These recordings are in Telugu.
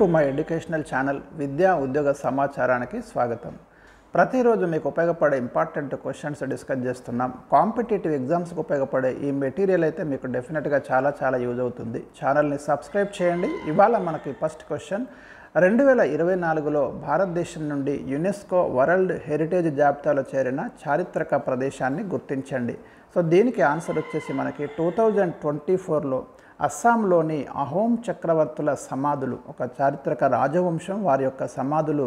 టు మై ఎడ్యుకేషనల్ ఛానల్ విద్యా ఉద్యోగ సమాచారానికి స్వాగతం ప్రతిరోజు మీకు ఉపయోగపడే ఇంపార్టెంట్ క్వశ్చన్స్ డిస్కస్ చేస్తున్నాం కాంపిటేటివ్ ఎగ్జామ్స్కి ఉపయోగపడే ఈ మెటీరియల్ అయితే మీకు డెఫినెట్గా చాలా చాలా యూజ్ అవుతుంది ఛానల్ని సబ్స్క్రైబ్ చేయండి ఇవాళ మనకి ఫస్ట్ క్వశ్చన్ రెండు వేల ఇరవై నాలుగులో భారతదేశం నుండి యునెస్కో వరల్డ్ హెరిటేజ్ జాబితాలో చేరిన చారిత్రక ప్రదేశాన్ని గుర్తించండి సో దీనికి ఆన్సర్ వచ్చేసి మనకి టూ థౌజండ్ ట్వంటీ ఫోర్లో అస్సాంలోని అహోం చక్రవర్తుల సమాధులు ఒక చారిత్రక రాజవంశం వారి యొక్క సమాధులు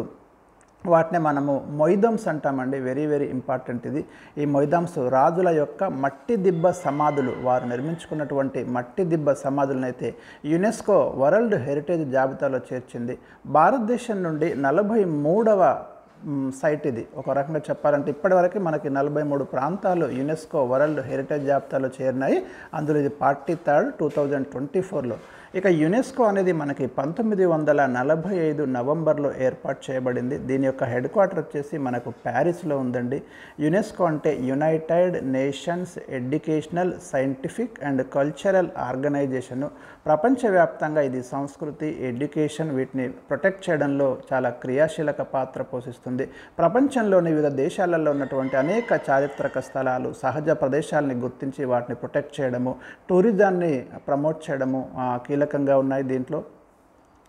వాటిని మనము మొయిదమ్స్ అంటామండి వెరీ వెరీ ఇంపార్టెంట్ ఇది ఈ మొయిదమ్స్ రాజుల యొక్క మట్టి దిబ్బ సమాధులు వారు నిర్మించుకున్నటువంటి మట్టి దిబ్బ సమాధులనైతే యునెస్కో వరల్డ్ హెరిటేజ్ జాబితాలో చేర్చింది భారతదేశం నుండి నలభై మూడవ సైట్ ఇది ఒక రకంగా చెప్పాలంటే ఇప్పటివరకు మనకి నలభై మూడు ప్రాంతాలు యునెస్కో వరల్డ్ హెరిటేజ్ జాబితాలో చేరినాయి అందులో ఇది forty third two thousand twenty ఫోర్లో ఇక యునెస్కో అనేది మనకి పంతొమ్మిది వందల నలభై ఐదు నవంబర్లో ఏర్పాటు చేయబడింది దీని యొక్క హెడ్ క్వార్టర్ వచ్చేసి మనకు ప్యారిస్లో ఉందండి యునెస్కో అంటే United Nations Educational Scientific and Cultural Organization ప్రపంచవ్యాప్తంగా ఇది సంస్కృతి ఎడ్యుకేషన్ వీటిని ప్రొటెక్ట్ చేయడంలో చాలా క్రియాశీలక పాత్ర పోషిస్తుంది ప్రపంచంలోని వివిధ దేశాలలో ఉన్నటువంటి అనేక చారిత్రక స్థలాలు సహజ ప్రదేశాలని గుర్తించి వాటిని ప్రొటెక్ట్ చేయడము టూరిజాన్ని ప్రమోట్ చేయడము కీలక కీలకంగా ఉన్నాయి దీంట్లో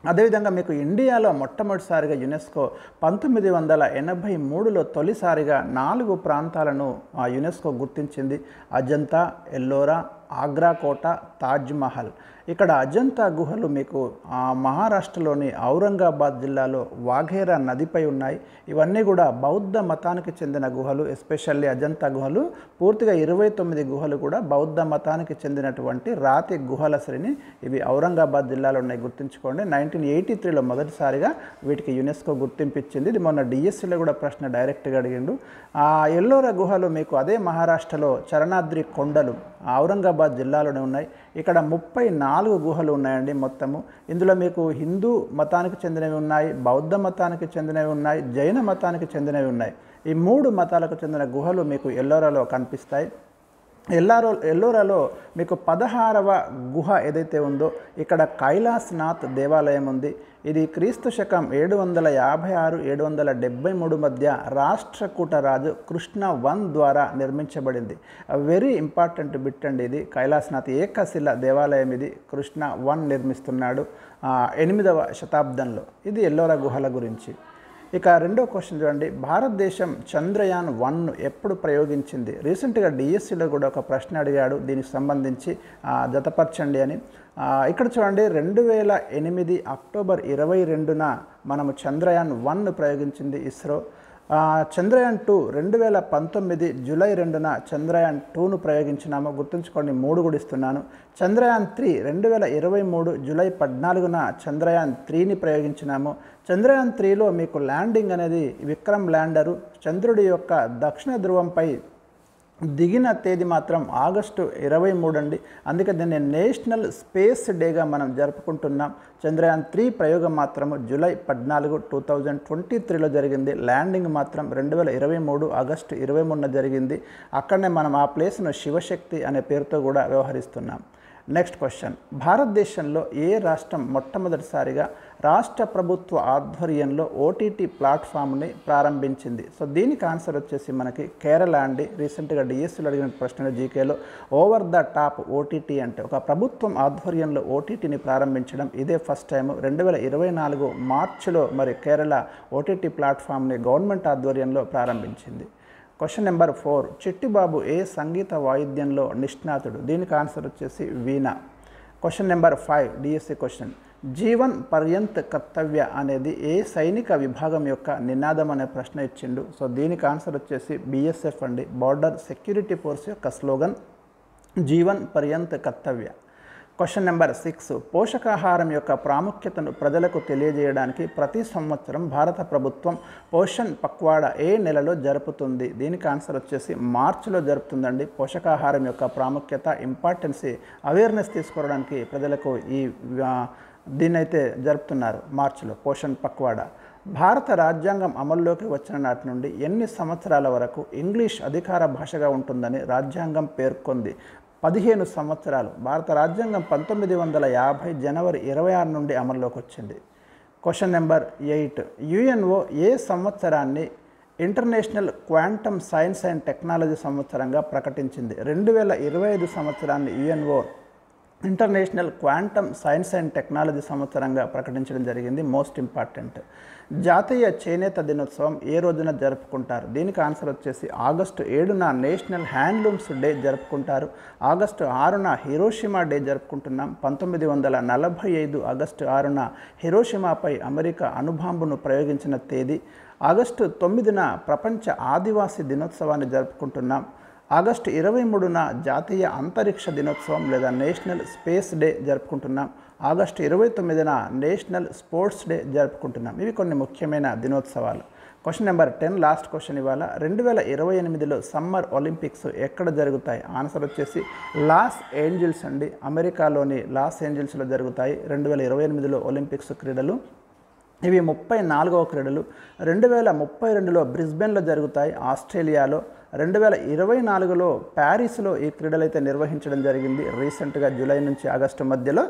అదేవిధంగా మీకు ఇండియాలో మొట్టమొదటిసారిగా యునెస్కో పంతొమ్మిది వందల ఎనభై మూడులో తొలిసారిగా నాలుగు ప్రాంతాలను ఆ యునెస్కో గుర్తించింది అజంతా ఎల్లోరా ఆగ్రా కోట తాజ్మహల్ ఇక్కడ అజంతా గుహలు మీకు మహారాష్ట్రలోని ఔరంగాబాద్ జిల్లాలో వాఘేరా నదిపై ఉన్నాయి ఇవన్నీ కూడా బౌద్ధ మతానికి చెందిన గుహలు ఎస్పెషల్లీ అజంతా గుహలు పూర్తిగా ఇరవై తొమ్మిది గుహలు కూడా బౌద్ధ మతానికి చెందినటువంటి రాతి గుహల శ్రేణి ఇవి ఔరంగాబాద్ జిల్లాలో ఉన్నాయి గుర్తుంచుకోండి నైన్టీన్ ఎయిటీ త్రీలో మొదటిసారిగా వీటికి యునెస్కో గుర్తింపు ఇచ్చింది ఇది మొన్న డిఎస్సిలో కూడా ప్రశ్న డైరెక్ట్గా అడిగిండు ఆ ఎల్లోరా గుహలు మీకు అదే మహారాష్ట్రలో చరణాద్రి కొండలు ఔరంగాబాద్ నిజామాబాద్ జిల్లాలోనే ఉన్నాయి ఇక్కడ ముప్పై నాలుగు గుహలు ఉన్నాయండి మొత్తము ఇందులో మీకు హిందూ మతానికి చెందినవి ఉన్నాయి బౌద్ధ మతానికి చెందినవి ఉన్నాయి జైన మతానికి చెందినవి ఉన్నాయి ఈ మూడు మతాలకు చెందిన గుహలు మీకు ఎల్లోరాలో కనిపిస్తాయి ఎల్లారో ఎల్లోరాలో మీకు పదహారవ గుహ ఏదైతే ఉందో ఇక్కడ కైలాస్నాథ్ దేవాలయం ఉంది ఇది క్రీస్తు శకం ఏడు వందల యాభై ఆరు ఏడు వందల డెబ్బై మూడు మధ్య రాష్ట్రకూట రాజు కృష్ణ వన్ ద్వారా నిర్మించబడింది వెరీ ఇంపార్టెంట్ బిట్ అండి ఇది కైలాసనాథ్ ఏకశిల దేవాలయం ఇది కృష్ణ వన్ నిర్మిస్తున్నాడు ఎనిమిదవ శతాబ్దంలో ఇది ఎల్లోరా గుహల గురించి ఇక రెండో క్వశ్చన్ చూడండి భారతదేశం చంద్రయాన్ వన్ ఎప్పుడు ప్రయోగించింది రీసెంట్గా డిఎస్సిలో కూడా ఒక ప్రశ్న అడిగాడు దీనికి సంబంధించి జతపరచండి అని ఇక్కడ చూడండి రెండు వేల ఎనిమిది అక్టోబర్ ఇరవై రెండున మనము చంద్రయాన్ వన్ ప్రయోగించింది ఇస్రో చంద్రయాన్ టూ రెండు వేల పంతొమ్మిది జూలై రెండున చంద్రయాన్ టూను ప్రయోగించినాము గుర్తుంచుకోండి మూడు కూడా ఇస్తున్నాను చంద్రయాన్ త్రీ రెండు వేల ఇరవై మూడు జూలై పద్నాలుగున చంద్రయాన్ త్రీని ప్రయోగించినాము చంద్రయాన్ త్రీలో మీకు ల్యాండింగ్ అనేది విక్రమ్ ల్యాండరు చంద్రుడి యొక్క దక్షిణ ధ్రువంపై దిగిన తేదీ మాత్రం ఆగస్టు ఇరవై మూడు అండి అందుకే దీన్ని నేషనల్ స్పేస్ డేగా మనం జరుపుకుంటున్నాం చంద్రయాన్ త్రీ ప్రయోగం మాత్రము జూలై పద్నాలుగు టూ థౌజండ్ ట్వంటీ త్రీలో జరిగింది ల్యాండింగ్ మాత్రం రెండు వేల ఇరవై మూడు ఆగస్టు ఇరవై మూడున జరిగింది అక్కడనే మనం ఆ ప్లేస్ను శివశక్తి అనే పేరుతో కూడా వ్యవహరిస్తున్నాం నెక్స్ట్ క్వశ్చన్ భారతదేశంలో ఏ రాష్ట్రం మొట్టమొదటిసారిగా రాష్ట్ర ప్రభుత్వ ఆధ్వర్యంలో ఓటీటీ ప్లాట్ఫామ్ని ప్రారంభించింది సో దీనికి ఆన్సర్ వచ్చేసి మనకి కేరళ అండి రీసెంట్గా డిఎస్సీలో అడిగిన ప్రశ్నలో జీకేలో ఓవర్ ద టాప్ ఓటీటీ అంటే ఒక ప్రభుత్వం ఆధ్వర్యంలో ఓటీటీని ప్రారంభించడం ఇదే ఫస్ట్ టైము రెండు వేల ఇరవై నాలుగు మార్చిలో మరి కేరళ ఓటీటీ ప్లాట్ఫామ్ని గవర్నమెంట్ ఆధ్వర్యంలో ప్రారంభించింది క్వశ్చన్ నెంబర్ ఫోర్ చిట్టిబాబు ఏ సంగీత వాయిద్యంలో నిష్ణాతుడు దీనికి ఆన్సర్ వచ్చేసి వీణ question number five DSC question జీవన్ పర్యంత్ కర్తవ్య అనేది ఏ సైనిక విభాగం యొక్క నినాదం అనే ప్రశ్న ఇచ్చిండు సో దీనికి ఆన్సర్ వచ్చేసి బిఎస్ఎఫ్ అండి బార్డర్ సెక్యూరిటీ ఫోర్స్ యొక్క స్లోగన్ జీవన్ పర్యంత్ కర్తవ్య క్వశ్చన్ నెంబర్ సిక్స్ పోషకాహారం యొక్క ప్రాముఖ్యతను ప్రజలకు తెలియజేయడానికి ప్రతి సంవత్సరం భారత ప్రభుత్వం పోషన్ పక్వాడ ఏ నెలలో జరుపుతుంది దీనికి ఆన్సర్ వచ్చేసి మార్చిలో జరుపుతుందండి పోషకాహారం యొక్క ప్రాముఖ్యత ఇంపార్టెన్సీ అవేర్నెస్ తీసుకురావడానికి ప్రజలకు ఈ దీన్నైతే జరుపుతున్నారు మార్చిలో పోషన్ పక్వాడ భారత రాజ్యాంగం అమల్లోకి వచ్చిన నాటి నుండి ఎన్ని సంవత్సరాల వరకు ఇంగ్లీష్ అధికార భాషగా ఉంటుందని రాజ్యాంగం పేర్కొంది పదిహేను సంవత్సరాలు భారత రాజ్యాంగం పంతొమ్మిది వందల యాభై జనవరి ఇరవై ఆరు నుండి అమల్లోకి వచ్చింది క్వశ్చన్ నెంబర్ ఎయిట్ యుఎన్ఓ ఏ సంవత్సరాన్ని International Quantum Science and Technology సంవత్సరంగా ప్రకటించింది రెండు వేల ఇరవై ఐదు సంవత్సరాన్ని UNO International Quantum Science and Technology సంవత్సరంగా ప్రకటించడం జరిగింది మోస్ట్ ఇంపార్టెంట్ జాతీయ చేనేత దినోత్సవం ఏ రోజున జరుపుకుంటారు దీనికి ఆన్సర్ వచ్చేసి ఆగస్టు ఏడున నేషనల్ హ్యాండ్లూమ్స్ డే జరుపుకుంటారు ఆగస్టు ఆరున హిరోషిమా డే జరుపుకుంటున్నాం పంతొమ్మిది వందల నలభై ఐదు ఆగస్టు ఆరున హిరోషిమాపై అమెరికా అనుబాంబును ప్రయోగించిన తేదీ ఆగస్టు తొమ్మిదిన ప్రపంచ ఆదివాసీ దినోత్సవాన్ని జరుపుకుంటున్నాం ఆగస్టు ఇరవై మూడున జాతీయ అంతరిక్ష దినోత్సవం లేదా నేషనల్ స్పేస్ డే జరుపుకుంటున్నాం ఆగస్టు ఇరవై తొమ్మిదిన నేషనల్ స్పోర్ట్స్ డే జరుపుకుంటున్నాం ఇవి కొన్ని ముఖ్యమైన దినోత్సవాలు question number ten last question ఇవాళ రెండు వేల ఇరవై ఎనిమిదిలో సమ్మర్ ఒలింపిక్స్ ఎక్కడ జరుగుతాయి ఆన్సర్ వచ్చేసి లాస్ ఏంజిల్స్ అండి అమెరికాలోని లాస్ ఏంజిల్స్లో జరుగుతాయి రెండు వేల ఇరవై ఎనిమిదిలో ఒలింపిక్స్ క్రీడలు ఇవి ముప్పై నాలుగవ క్రీడలు రెండు వేల ముప్పై రెండులో బ్రిస్బెన్లో జరుగుతాయి ఆస్ట్రేలియాలో రెండు వేల ఇరవై నాలుగులో ప్యారిస్లో ఈ క్రీడలు అయితే నిర్వహించడం జరిగింది రీసెంట్గా జూలై నుంచి ఆగస్టు మధ్యలో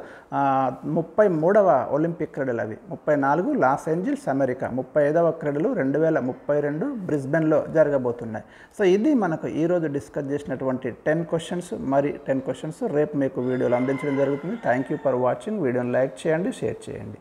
ముప్పై మూడవ ఒలింపిక్ క్రీడలు అవి ముప్పై నాలుగు లాస్ ఏంజిల్స్ అమెరికా ముప్పై ఐదవ క్రీడలు రెండు వేల ముప్పై రెండు బ్రిస్బెన్లో జరగబోతున్నాయి సో ఇది మనకు ఈరోజు డిస్కస్ చేసినటువంటి టెన్ క్వశ్చన్స్ మరి టెన్ క్వశ్చన్స్ రేపు మీకు వీడియోలు అందించడం జరుగుతుంది థ్యాంక్ యూ ఫర్ వాచింగ్ వీడియోని లైక్ చేయండి షేర్ చేయండి